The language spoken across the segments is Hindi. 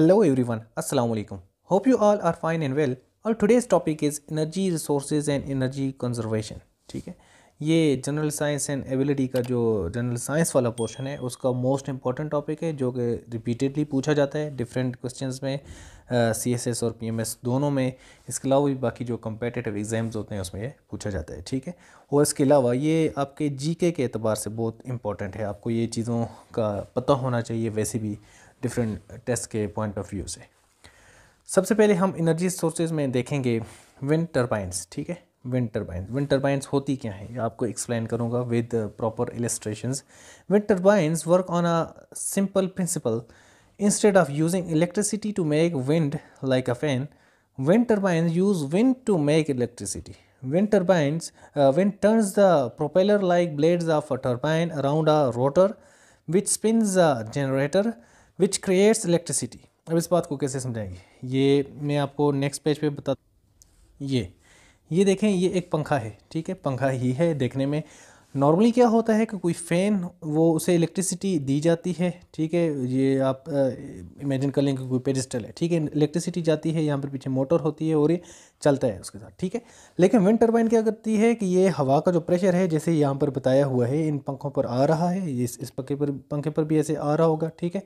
Hello everyone, Assalamu alaikum. Hope you all are fine and well. और today's topic is energy resource and energy conservation ठीक है ये जनरल साइंस एंड एबिलिटी का जो जनरल साइंस वाला पोर्शन है उसका मोस्ट इंपॉर्टेंट टॉपिक है जो कि रिपीटेडली पूछा जाता है डिफरेंट क्वेश्चंस में सी एस एस और पी एम एस दोनों में इसके अलावा भी बाकी जो कम्पटेटिव एग्ज़ाम्स होते हैं उसमें ये पूछा जाता है ठीक है और इसके अलावा ये आपके जी के एतबार से बहुत इंपॉर्टेंट है आपको ये चीज़ों का पता होना चाहिए वैसे भी डिफरेंट टेस्ट uh, के पॉइंट ऑफ व्यू से सबसे पहले हम इनर्जी सोर्सेज में देखेंगे विंड टर्बाइंस ठीक है विंड टर्बाइंस विंड टर्बाइंस होती क्या है आपको एक्सप्लेन करूँगा with proper illustration wind turbines work on a simple principle instead of using electricity to make wind like a fan wind turbines use wind to make electricity wind turbines wind turns the propeller like blades of a turbine around a rotor which spins a generator which creates electricity अब इस बात को कैसे समझाएंगे ये मैं आपको नेक्स्ट पेज पे बता ये ये देखें ये एक पंखा है ठीक है पंखा ही है देखने में नॉर्मली क्या होता है कि कोई फ़ैन वो उसे इलेक्ट्रिसिटी दी जाती है ठीक है ये आप इमेजिन कर लेंगे कोई पेडिस्टल है ठीक है इलेक्ट्रिसिटी जाती है यहाँ पर पीछे मोटर होती है और ये चलता है उसके साथ ठीक है लेकिन विंड टर्बाइन क्या करती है कि ये हवा का जो प्रेशर है जैसे यहाँ पर बताया हुआ है इन पंखों पर आ रहा है इस इस पंखे पर पंखे पर भी ऐसे आ रहा होगा ठीक है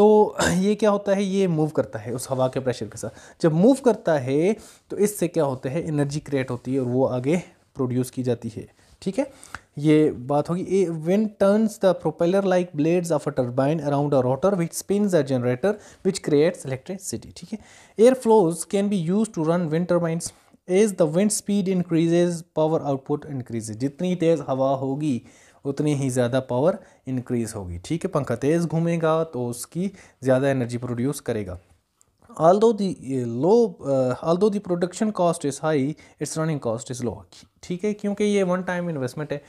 तो ये क्या होता है ये मूव करता है उस हवा के प्रेशर के साथ जब मूव करता है तो इससे क्या होता है एनर्जी क्रिएट होती है और वो आगे प्रोड्यूस की जाती है ठीक है ये बात होगी a wind turns the propeller like blades of a turbine around a rotor which spins a generator which creates electricity ठीक है air flows can be use to run wind turbines as the wind speed increases power output increases जितनी तेज़ हवा होगी उतनी ही ज़्यादा पावर इंक्रीज़ होगी ठीक है पंखा तेज़ घूमेगा तो उसकी ज़्यादा एनर्जी प्रोड्यूस करेगा although दो दो although the production cost is high it's running cost is low ठीक है क्योंकि ये वन टाइम इन्वेस्टमेंट है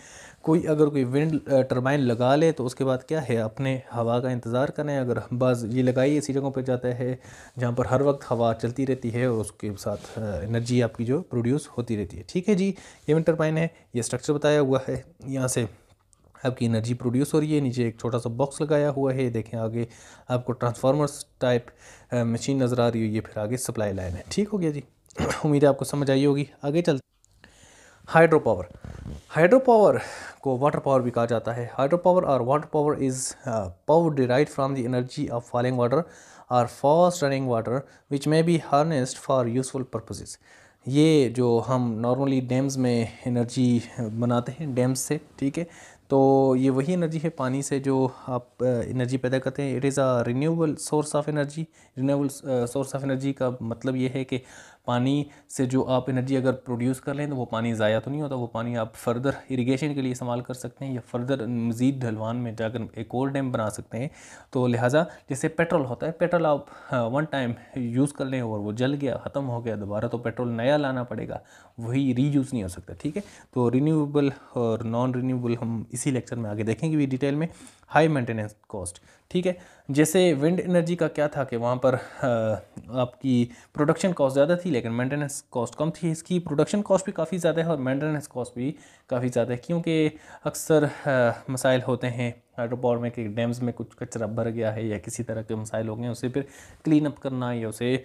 कोई अगर कोई विंड टरबाइन लगा ले तो उसके बाद क्या है अपने हवा का इंतज़ार करें अगर बस ये लगाइए ऐसी जगहों पर जाता है जहाँ पर हर वक्त हवा चलती रहती है और उसके साथ एनर्जी आपकी जो प्रोड्यूस होती रहती है ठीक है जी ये विंड टर्बाइन है ये स्ट्रक्चर बताया हुआ है यहाँ से आपकी एनर्जी प्रोड्यूस हो रही है नीचे एक छोटा सा बॉक्स लगाया हुआ है देखें आगे आपको ट्रांसफार्मर्स टाइप मशीन नज़र आ रही है ये फिर आगे सप्लाई लाइन है ठीक हो गया जी उम्मीद है आपको समझ आई होगी आगे चल हाइड्रो पावर हाइड्रो पावर को वाटर पावर भी कहा जाता है हाइड्रो पावर और water power is power derived from the energy of falling water और fast running water which may be harnessed for useful purposes ये जो हम नॉर्मली डैम्स में एनर्जी बनाते हैं डैम्स से ठीक है तो ये वही एनर्जी है पानी से जो आप एनर्जी पैदा करते हैं it is a renewable source of energy renewable source of energy का मतलब ये है कि पानी से जो आप एनर्जी अगर प्रोड्यूस कर लें तो वो पानी ज़ाया तो नहीं होता वो पानी आप फर्दर इरीगेशन के लिए इस्तेमाल कर सकते हैं या फर्दर मज़ीद ढलवान में जाकर एक और डैम बना सकते हैं तो लिहाजा जैसे पेट्रोल होता है पेट्रोल आप वन टाइम यूज़ कर लें और वो जल गया ख़त्म हो गया दोबारा तो पेट्रोल नया लाना पड़ेगा वही रीयूज़ नहीं हो सकता ठीक है तो रीन्यूएबल और नॉन रीन्यूएबल हम इसी लेक्चर में आगे देखेंगे भी डिटेल में हाई मेंटेनेंस कॉस्ट ठीक है जैसे विंड एनर्जी का क्या था कि वहाँ पर आपकी प्रोडक्शन कॉस्ट ज़्यादा थी लेकिन मेंटेनेंस कॉस्ट कम थी इसकी प्रोडक्शन कॉस्ट भी काफ़ी ज़्यादा है और मेंटेनेंस कॉस्ट भी काफ़ी ज़्यादा है क्योंकि अक्सर मसाइल होते हैं हाइड्रो पावर में कि डैम्स में कुछ कचरा भर गया है या किसी तरह के मसाइल हो गए उसे फिर क्लीन अप करना या उसे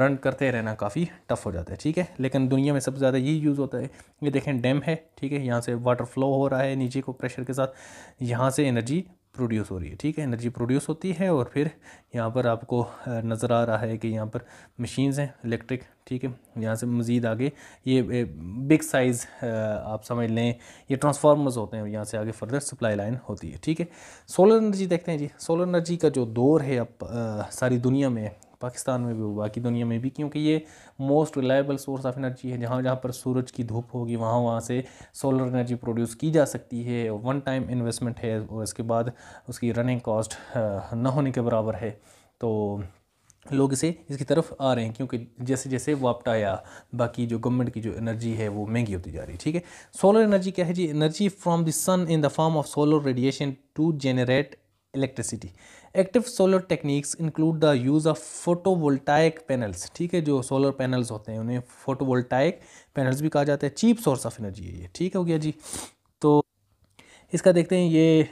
रन करते रहना काफ़ी टफ़ हो जाता है ठीक है लेकिन दुनिया में सबसे ज़्यादा यही यूज़ होता है ये देखें डैम है ठीक है यहाँ से वाटर फ्लो हो रहा है नीचे को प्रेशर के साथ यहाँ से एनर्जी प्रोड्यूस हो रही है ठीक है एनर्जी प्रोड्यूस होती है और फिर यहाँ पर आपको नज़र आ रहा है कि यहाँ पर मशीन्स हैं इलेक्ट्रिक ठीक है यहाँ से मज़ीद आगे ये बिग साइज़ आप समझ लें ये ट्रांसफार्मर्स होते हैं यहाँ से आगे फर्दर सप्लाई लाइन होती है ठीक है सोलर एनर्जी देखते हैं जी सोलर एनर्जी का जो दौर है अब सारी दुनिया में पाकिस्तान में भी हो बाकी दुनिया में भी क्योंकि ये most reliable source of energy है जहाँ जहाँ पर सूरज की धूप होगी वहाँ वहाँ से सोलर एनर्जी प्रोड्यूस की जा सकती है वन टाइम इन्वेस्टमेंट है और इसके बाद उसकी रनिंग कॉस्ट ना होने के बराबर है तो लोग इसे इसकी तरफ आ रहे हैं क्योंकि जैसे जैसे वापटा या बाकी जो गवर्नमेंट की जो एनर्जी है वो महंगी होती जा रही है ठीक है सोलर एनर्जी क्या है जी energy from the sun in the form of solar radiation to generate electricity. Active solar techniques include the use of photovoltaic panels. ठीक है जो solar panels होते हैं उन्हें photovoltaic panels भी कहा जाता है cheap source of energy है ये ठीक हो गया जी तो इसका देखते हैं ये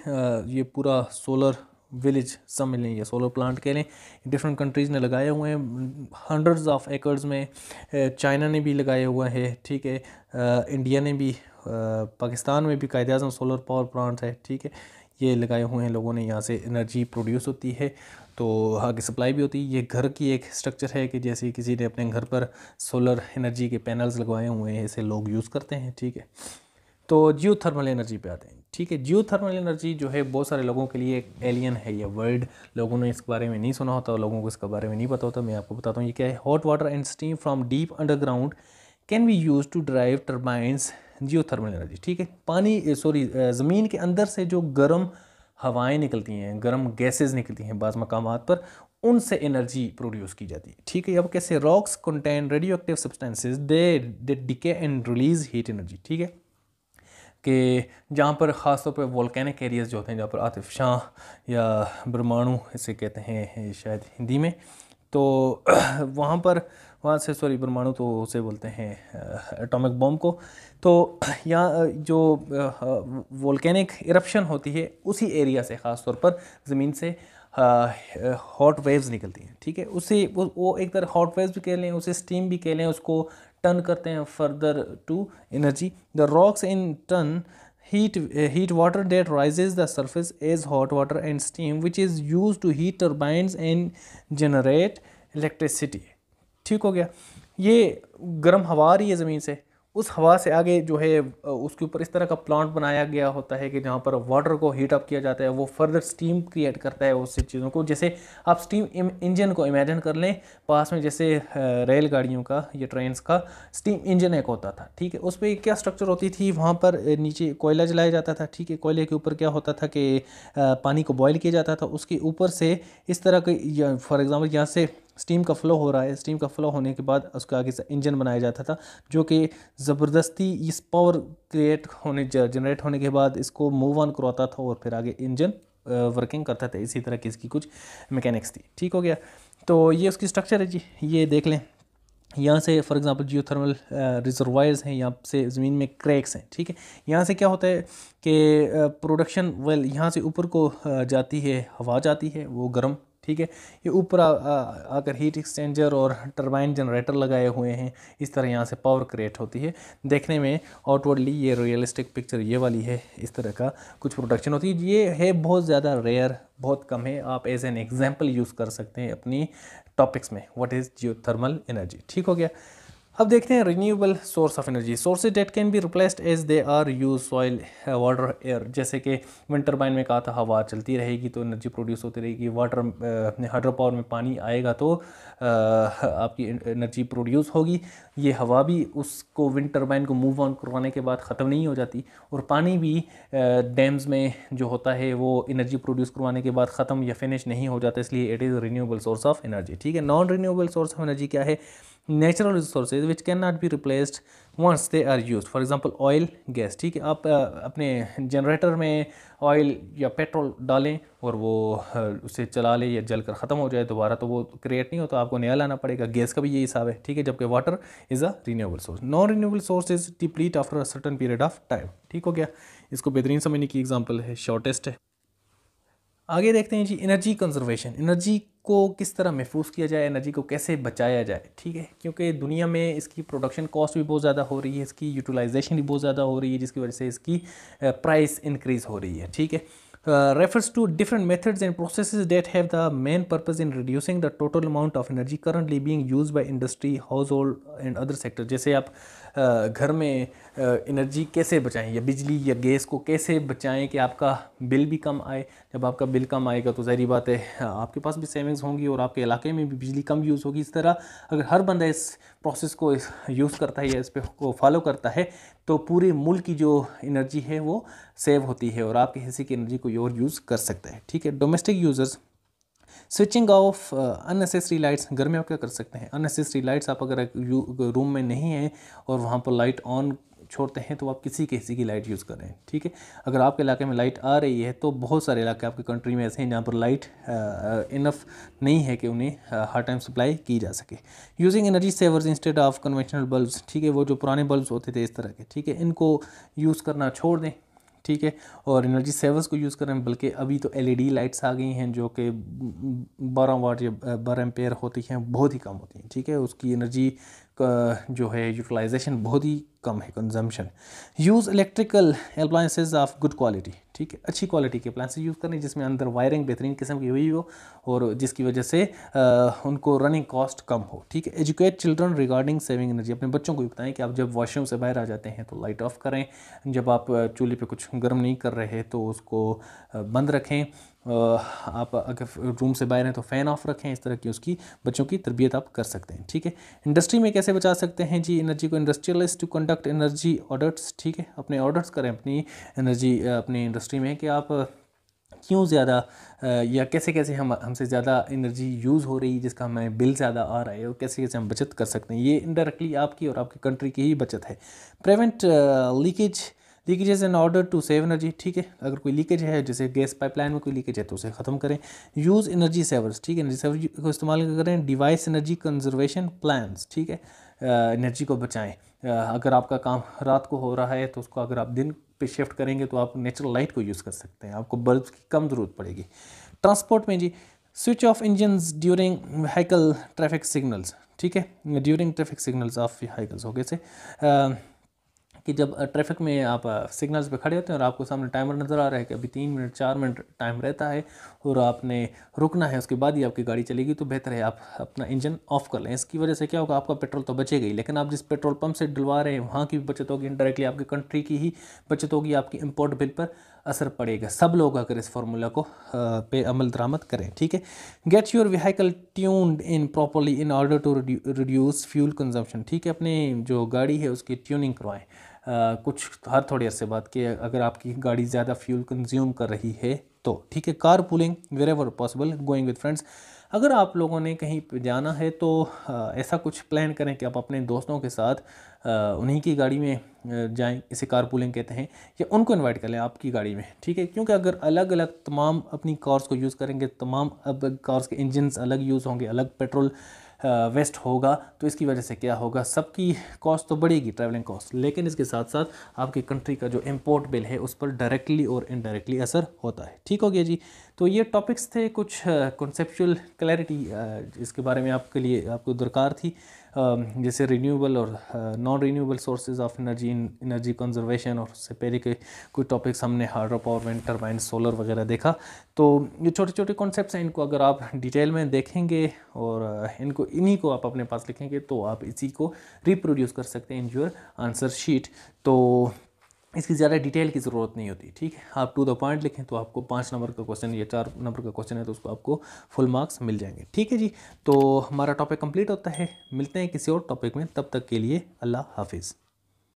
ये पूरा सोलर विलेज सब मिलें या सोलर प्लांट कह लें डिफरेंट कंट्रीज़ ने लगाए हुए हैं हंड्रेड्स ऑफ एकर्स में चाइना ने भी लगाया हुआ है ठीक है इंडिया ने भी पाकिस्तान में भी कायद अजम सोलर पावर प्लांट है ठीक है ये लगाए हुए हैं लोगों ने यहाँ से एनर्जी प्रोड्यूस होती है तो आगे सप्लाई भी होती है ये घर की एक स्ट्रक्चर है कि जैसे किसी ने अपने घर पर सोलर एनर्जी के पैनल्स लगवाए हुए हैं इसे लोग यूज़ करते हैं ठीक है तो जियो थर्मल एनर्जी पे आते हैं ठीक है जियो थर्मल एनर्जी जो है बहुत सारे लोगों के लिए एक एलियन है ये वर्ल्ड लोगों ने इसके बारे में नहीं सुना होता लोगों को इसके बारे में नहीं पता होता मैं आपको बताता हूँ ये क्या है hot water and steam from deep underground can be use to drive turbines geothermal energy ठीक है पानी सॉरी ज़मीन के अंदर से जो गर्म हवाएं निकलती हैं गर्म गैसेस निकलती हैं बाज़ मकाम पर उनसे एनर्जी प्रोड्यूस की जाती है ठीक है अब कैसे rocks contain radioactive substances they they decay and release heat energy ठीक है कि जहाँ पर ख़ासतौर पर वॉलकैनिक एरियाज़ जो होते हैं जहाँ पर आतिफ शाह या ब्रह्माणु इसे कहते हैं शायद हिंदी में तो वहाँ पर वहाँ से सॉरी परमाणु तो उसे बोलते हैं एटॉमिक बॉम्ब को तो यहाँ जो वोल्केनिक इरप्शन होती है उसी एरिया से ख़ास तौर पर ज़मीन से हॉट वेव्स निकलती हैं ठीक है उसे वो, वो एक तरह हॉट वेव्स भी कह लें उसे स्टीम भी कह लें उसको टर्न करते हैं further to energy the rocks in turn heat heat water that rises the surface as hot water and steam which is use to heat turbines and generate electricity ठीक हो गया ये गर्म हवा आ रही है ज़मीन से उस हवा से आगे जो है उसके ऊपर इस तरह का प्लांट बनाया गया होता है कि जहाँ पर वाटर को हीट अप किया जाता है वो फर्दर स्टीम क्रिएट करता है उस चीज़ों को जैसे आप स्टीम इंजन को इमेजिन कर लें पास में जैसे रेल गाड़ियों का या ट्रेन्स का स्टीम इंजन एक होता था ठीक है उस पर क्या स्ट्रक्चर होती थी वहाँ पर नीचे कोयला जलाया जाता था ठीक है कोयले के ऊपर क्या होता था कि पानी को बॉयल किया जाता था उसके ऊपर से इस तरह के फॉर एग्ज़ाम्पल यहाँ से स्टीम का फ्लो हो रहा है स्टीम का फ्लो होने के बाद उसके आगे से इंजन बनाया जाता था जो कि ज़बरदस्ती इस पावर क्रिएट होने जनरेट होने के बाद इसको मूव ऑन करवाता था और फिर आगे इंजन वर्किंग करता था इसी तरह की इसकी कुछ मैकेनिक्स थी ठीक हो गया तो ये उसकी स्ट्रक्चर है जी ये देख लें यहाँ से फॉर एग्जांपल जियोथर्मल रिजर्वायर्स हैं यहाँ से ज़मीन में क्रैक्स हैं ठीक है यहाँ से क्या होता है कि प्रोडक्शन वेल यहाँ से ऊपर को जाती है हवा जाती है वो गर्म ठीक है ये ऊपर आकर हीट एक्सचेंजर और टरबाइन जनरेटर लगाए हुए हैं इस तरह यहाँ से पावर क्रिएट होती है देखने में आउटवर्डली ये रियलिस्टिक पिक्चर ये वाली है इस तरह का कुछ प्रोडक्शन होती है ये है बहुत ज़्यादा रेयर बहुत कम है आप एज एन एग्जाम्पल यूज़ कर सकते हैं अपनी टॉपिक्स में व्हाट इज़ जियो एनर्जी ठीक हो गया अब देखते हैं renewable source of energy sources that can be replaced as they are use soil water air जैसे कि विंड टर्बाइन में कहा था हवा चलती रहेगी तो एनर्जी प्रोड्यूस होती रहेगी वाटर हाइड्रो पावर में पानी आएगा तो आ, uh, आपकी एनर्जी प्रोड्यूस होगी ये हवा भी उसको विंड टर्बाइन को मूव ऑन करवाने के बाद ख़त्म नहीं हो जाती और पानी भी डैम्स में जो होता है वो एनर्जी प्रोड्यूस करवाने के बाद ख़त्म या फिनिश नहीं हो जाता इसलिए it is renewable source of energy ठीक है non renewable source of energy क्या है natural resources which can not be replaced once they are use for example oil gas ठीक है आप अपने जनरेटर में ऑयल या पेट्रोल डालें और वो उसे चला लें या जल कर ख़त्म हो जाए दोबारा तो वो क्रिएट नहीं होता आपको नया लाना पड़ेगा गैस का भी यही हिसाब है ठीक है जबकि water is a renewable source non renewable source is deplete after a certain period of time ठीक हो गया इसको बेहतरीन समझने की एग्जाम्पल है शॉर्टेस्ट है आगे देखते हैं जी एनर्जी कंजर्वेशन एनर्जी को किस तरह महफूज किया जाए एनर्जी को कैसे बचाया जाए ठीक है क्योंकि दुनिया में इसकी प्रोडक्शन कॉस्ट भी बहुत ज़्यादा हो रही है इसकी यूटिलाइजेशन भी बहुत ज़्यादा हो रही है जिसकी वजह से इसकी प्राइस इंक्रीज़ हो रही है ठीक है uh, refers to different methods and processes that have the main purpose in reducing the total amount of energy currently being used by industry household and other sector जैसे आप घर में एनर्जी कैसे बचाएं या बिजली या गैस को कैसे बचाएं कि आपका बिल भी कम आए जब आपका बिल कम आएगा तो ज़ाहरी बात है आपके पास भी सेविंग्स होंगी और आपके इलाके में भी बिजली कम यूज़ होगी इस तरह अगर हर बंदा इस प्रोसेस को यूज़ करता है या इस पर को फॉलो करता है तो पूरे मुल्क की जो एनर्जी है वो सेव होती है और आपके हिस्से की एनर्जी को और यूज़ कर सकते हैं ठीक है domestic users switching off unnecessary lights गर्मियों में क्या कर सकते हैं अननेसेसरी लाइट्स आप अगर रूम में नहीं हैं और वहाँ पर लाइट ऑन छोड़ते हैं तो आप किसी के किसी की लाइट यूज़ करें ठीक है अगर आपके इलाके में लाइट आ रही है तो बहुत सारे इलाके आपके कंट्री में ऐसे हैं जहाँ पर लाइट इनफ नहीं है कि उन्हें हर टाइम सप्लाई की जा सके using energy savers instead of conventional bulbs ठीक है वो जो पुराने बल्ब्स होते थे इस तरह के ठीक है इनको यूज़ करना छोड़ दें ठीक है और एनर्जी सेवर्स को यूज़ करें बल्कि अभी तो एलईडी लाइट्स आ गई हैं जो कि बारह वाट या बारह एम्पेयर होती हैं बहुत ही कम होती हैं ठीक है उसकी एनर्जी Uh, जो है यूटिलाइजेशन बहुत ही कम है consumption use electrical appliances of good quality ठीक है अच्छी क्वालिटी के अप्लाइंसेज यूज़ करें जिसमें अंदर वायरिंग बेहतरीन किस्म की हुई हो और जिसकी वजह से आ, uh, उनको रनिंग कॉस्ट कम हो ठीक है educate children regarding saving energy अपने बच्चों को भी बताएं कि आप जब वॉशरूम से बाहर आ जाते हैं तो लाइट ऑफ करें जब आप uh, चूल्हे पर कुछ गर्म नहीं कर रहे तो उसको बंद रखें आप अगर रूम से बाहर हैं तो फ़ैन ऑफ रखें इस तरह की उसकी बच्चों की तरबियत आप कर सकते हैं ठीक है इंडस्ट्री में कैसे बचा सकते हैं जी एनर्जी को industrialise to conduct energy orders ठीक है अपने ऑर्डर्स करें अपनी एनर्जी अपनी इंडस्ट्री में कि आप क्यों ज़्यादा या कैसे कैसे हम हमसे ज़्यादा एनर्जी यूज़ हो रही है जिसका हमें बिल ज़्यादा आ रहा है और कैसे कैसे हम बचत कर सकते हैं ये इनडायरेक्टली आपकी और आपकी कंट्री की ही बचत है prevent leakage leakage is in order to save energy ठीक है अगर कोई लीकेज है जैसे गैस पाइपलाइन में कोई लीकेज है तो उसे ख़त्म करें यूज़ एनर्जी सेवर्स ठीक है एनर्जी सेवर को इस्तेमाल करें डिवाइस एनर्जी कंजर्वेशन प्लान ठीक है एनर्जी को बचाएं अगर आपका काम रात को हो रहा है तो उसको अगर आप दिन पे शिफ्ट करेंगे तो आप नेचुरल लाइट को यूज़ कर सकते हैं आपको बल्ब की कम ज़रूरत पड़ेगी ट्रांसपोर्ट में जी switch off engine during vehicle traffic signals ठीक है during traffic signals off vehicles हो गए से कि जब ट्रैफिक में आप सिग्नल्स पे खड़े होते हैं और आपको सामने टाइमर नज़र आ रहा है कि अभी तीन मिनट चार मिनट टाइम रहता है और आपने रुकना है उसके बाद ही आपकी गाड़ी चलेगी तो बेहतर है आप अपना इंजन ऑफ कर लें इसकी वजह से क्या होगा आपका पेट्रोल तो बचेगा ही लेकिन आप जिस पेट्रोल पम्प से डलवा रहे हैं वहाँ की भी बचत होगी इंडायरेक्टली आपकी कंट्री की ही बचत होगी आपकी इम्पोर्ट बिल पर असर पड़ेगा सब लोग अगर इस फार्मूला को पे अमल दरामद करें ठीक है get your vehicle tuned in properly in order to reduce fuel consumption ठीक है अपने जो गाड़ी है उसकी ट्यूनिंग करवाएं कुछ हर थोड़े अरसे बाद कि अगर आपकी गाड़ी ज़्यादा फ्यूल कंज्यूम कर रही है तो ठीक है car pooling wherever possible going with friends अगर आप लोगों ने कहीं जाना है तो ऐसा कुछ प्लान करें कि आप अपने दोस्तों के साथ उन्हीं की गाड़ी में जाएं इसे कार पुलिंग कहते हैं या उनको इनवाइट कर लें आपकी गाड़ी में ठीक है क्योंकि अगर अलग अलग तमाम अपनी कार्स को यूज़ करेंगे तमाम अब कार्स के इंजनस अलग यूज़ होंगे अलग पेट्रोल वेस्ट होगा तो इसकी वजह से क्या होगा सबकी कॉस्ट तो बढ़ेगी ट्रैवलिंग कॉस्ट लेकिन इसके साथ साथ आपकी कंट्री का जो इम्पोर्ट बिल है उस पर डायरेक्टली और इनडायरेक्टली असर होता है ठीक हो गया जी तो ये टॉपिक्स थे कुछ कॉन्सेप्चुअल क्लैरिटी इसके बारे में आपके लिए आपको दरकार थी Um, जैसे रीन्यूबल और non renewable sources of energy energy conservation और उससे पहले के कुछ टॉपिक्स हमने hydro power wind turbine solar वगैरह देखा तो ये छोटे छोटे कॉन्सेप्ट हैं इनको अगर आप डिटेल में देखेंगे और uh, इनको इन्हीं को आप अपने पास लिखेंगे तो आप इसी को रिप्रोड्यूस कर सकते हैं इन योर आंसर शीट तो इसकी ज़्यादा डिटेल की ज़रूरत नहीं होती ठीक है आप टू द पॉइंट लिखें तो आपको पाँच नंबर का क्वेश्चन या चार नंबर का क्वेश्चन है तो उसको आपको फुल मार्क्स मिल जाएंगे ठीक है जी तो हमारा टॉपिक कंप्लीट होता है मिलते हैं किसी और टॉपिक में तब तक के लिए अल्लाह हाफिज़